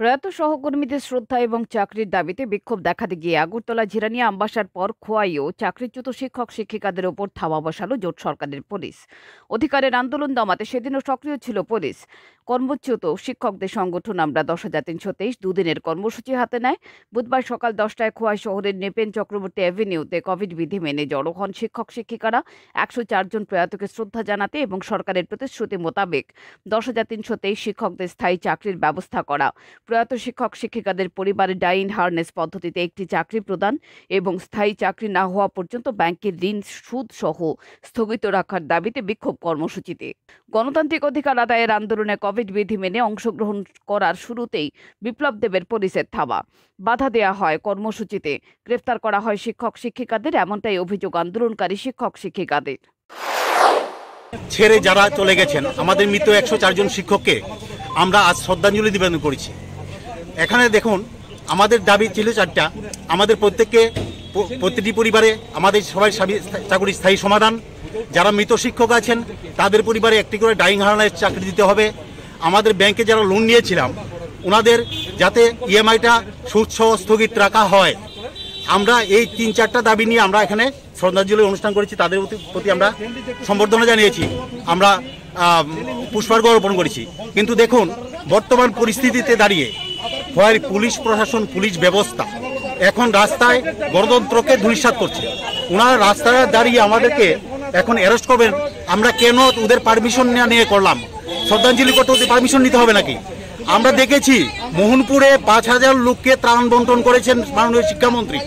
প্রয়াত সহকর্মীদের শ্রদ্ধা এবং চাকরির দাবিতে বিক্ষোভ দেখাতে গিয়ে আগরতলা ঝিরানি আম্বাসার পর খোয়াইও চাকরিচ্যুত শিক্ষক শিক্ষিকাদের ওপর থাবা বসালো জোট সরকারের পুলিশ অধিকারের আন্দোলন দমাতে সেদিনও সক্রিয় ছিল পুলিশ কর্মচ্যুত শিক্ষকদের সংগঠন আমরা দশ হাজার তিনশো তেইশ দুদিনের কর্মসূচি হাতে নেয় বুধবার সকাল দশটায় খোয়াই শহরের নেপেন চক্রবর্তী অ্যাভিনিউতে কোভিড বিধি মেনে জড়ো হন শিক্ষক শিক্ষিকারা একশো চারজন প্রয়াতকে শ্রদ্ধা জানাতে এবং সরকারের প্রতিশ্রুতি মোতাবেক দশ হাজার তিনশো তেইশ শিক্ষকদের স্থায়ী চাকরির ব্যবস্থা করা প্রয়াত শিক্ষক শিক্ষিকাদের পরিবারে ডাইন হারনেস পদ্ধতিতে একটি চাকরি প্রদান এবং স্থায়ী চাকরি না হওয়া পর্যন্ত ব্যাংকের ঋণ সুদ সহ স্থগিত রাখার দাবিতে বিক্ষোভ কর্মসূচিতে গণতান্ত্রিক অধিকার আদায়ের আন্দোলনে কোভিড বিধি মেনে অংশগ্রহণ করার শুরুতেই বিপ্লব দেবের পরিষেদ থাবা বাধা দেয়া হয় কর্মসূচিতে গ্রেফতার করা হয় শিক্ষক শিক্ষিকাদের এমনটাই অভিযোগ আন্দোলনকারী শিক্ষক শিক্ষিকাদের ছেড়ে যারা চলে গেছেন আমাদের মৃত একশো চারজন শিক্ষককে আমরা আজ শ্রদ্ধাঞ্জলি নিবেদন করেছি এখানে দেখুন আমাদের দাবি ছিল চারটা আমাদের প্রত্যেককে প্রতিটি পরিবারে আমাদের সবাই চাকরির স্থায়ী সমাধান যারা মৃত শিক্ষক আছেন তাদের পরিবারে একটি করে ডাইং হারানের চাকরি দিতে হবে আমাদের ব্যাংকে যারা লোন নিয়েছিলাম ওনাদের যাতে ইএমআইটা সুৎসহ স্থগিত রাখা হয় আমরা এই তিন চারটা দাবি নিয়ে আমরা এখানে শ্রদ্ধাঞ্জলি অনুষ্ঠান করেছি তাদের প্রতি আমরা সম্বর্ধনা জানিয়েছি আমরা পুষ্পার্ঘ অর্পণ করেছি কিন্তু দেখুন বর্তমান পরিস্থিতিতে দাঁড়িয়ে হয় পুলিশ প্রশাসন পুলিশ ব্যবস্থা এখন রাস্তায় গণতন্ত্রকে ধূলিসাত করছে ওনারা রাস্তায় দাঁড়িয়ে আমাদেরকে এখন অ্যারেস্ট করবেন আমরা কেন ওদের পারমিশন নেওয়া নিয়ে করলাম শ্রদ্ধাঞ্জলি করতে ওদের পারমিশন নিতে হবে নাকি আমরা দেখেছি মোহনপুরে পাঁচ হাজার লোককে ত্রাণ বন্টন করেছেন মাননীয় শিক্ষামন্ত্রী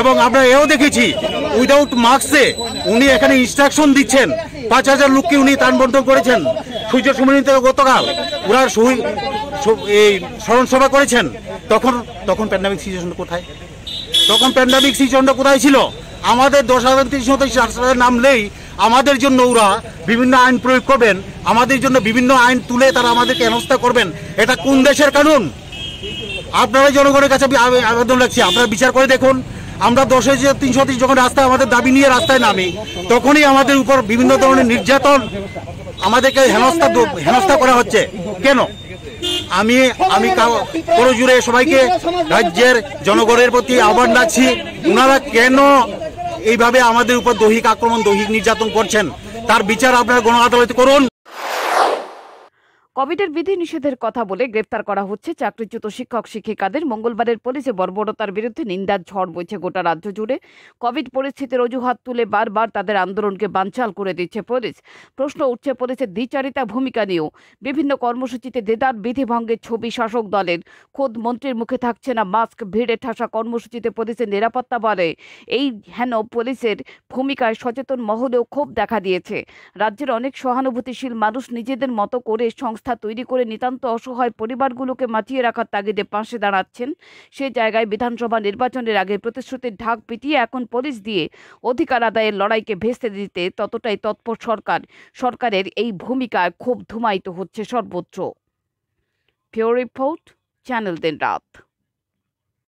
এবং আমরা এও দেখেছি উইদাউট মাস্কে উনি এখানে ইনস্ট্রাকশন দিচ্ছেন পাঁচ হাজার লোককে উনি ত্রাণ বন্টন করেছেন সূর্য সম্মিলিত গতকাল ওনার এই স্মরণসভা করেছেন তখন তখন প্যান্ডামিক সিচুয়েশনটা কোথায় তখন প্যান্ডামিক সিচুয়েশনটা কোথায় ছিল আমাদের দশ হাজার তিরিশ নাম নামলেই আমাদের জন্য ওরা বিভিন্ন আইন প্রয়োগ করবেন আমাদের জন্য বিভিন্ন আইন তুলে তারা আমাদেরকে হেনস্থা করবেন এটা কোন দেশের কানুন আপনারা জনগণের কাছে আবেদন রাখছি আপনারা বিচার করে দেখুন আমরা দশ হাজার তিনশো তিরিশ যখন রাস্তায় আমাদের দাবি নিয়ে রাস্তায় নামি তখনই আমাদের উপর বিভিন্ন ধরনের নির্যাতন আমাদেরকে হেনস্থা হেনস্থা করা হচ্ছে কেন আমি আমি জুড়ে সবাইকে রাজ্যের জনগণের প্রতি আহ্বান রাখছি ওনারা কেন এইভাবে আমাদের উপর দৈহিক আক্রমণ দৈহিক নির্যাতন করছেন তার বিচার আপনারা গণ আদালত করুন কোভিডের বিধিনিষেধের কথা বলে গ্রেপ্তার করা হচ্ছে চাকরিচ্যুত শিক্ষক শিক্ষিকাদের মঙ্গলবারের পুলিশে বর্বরতার বিরুদ্ধে নিন্দার ঝড় বইছে গোটা রাজ্য জুড়ে কোভিড পরিস্থিতির অজুহাত তুলে বারবার তাদের আন্দোলনকে বানচাল করে দিচ্ছে পুলিশ প্রশ্ন উঠছে পুলিশের দ্বিচারিতা ভূমিকা নিয়েও বিভিন্ন কর্মসূচিতে দেদার বিধিভঙ্গের ছবি শাসক দলের খোদ মন্ত্রীর মুখে থাকছে না মাস্ক ভিড়ে ঠাসা কর্মসূচিতে পুলিশের নিরাপত্তা বলে এই হেন পুলিশের ভূমিকায় সচেতন মহলেও ক্ষোভ দেখা দিয়েছে রাজ্যের অনেক সহানুভূতিশীল মানুষ নিজেদের মতো করে সংস্থা ব্যবস্থা তৈরি করে নিতান্ত অসহায় পরিবারগুলোকে মাতিয়ে রাখার তাগিদে পাশে দাঁড়াচ্ছেন সে জায়গায় বিধানসভা নির্বাচনের আগে প্রতিশ্রুতির ঢাক পিটিয়ে এখন পুলিশ দিয়ে অধিকার আদায়ের লড়াইকে ভেস্তে দিতে ততটাই তৎপর সরকার সরকারের এই ভূমিকায় খুব ধুমায়িত হচ্ছে সর্বোচ্চ ফিও রিপোর্ট চ্যানেল দিন রাত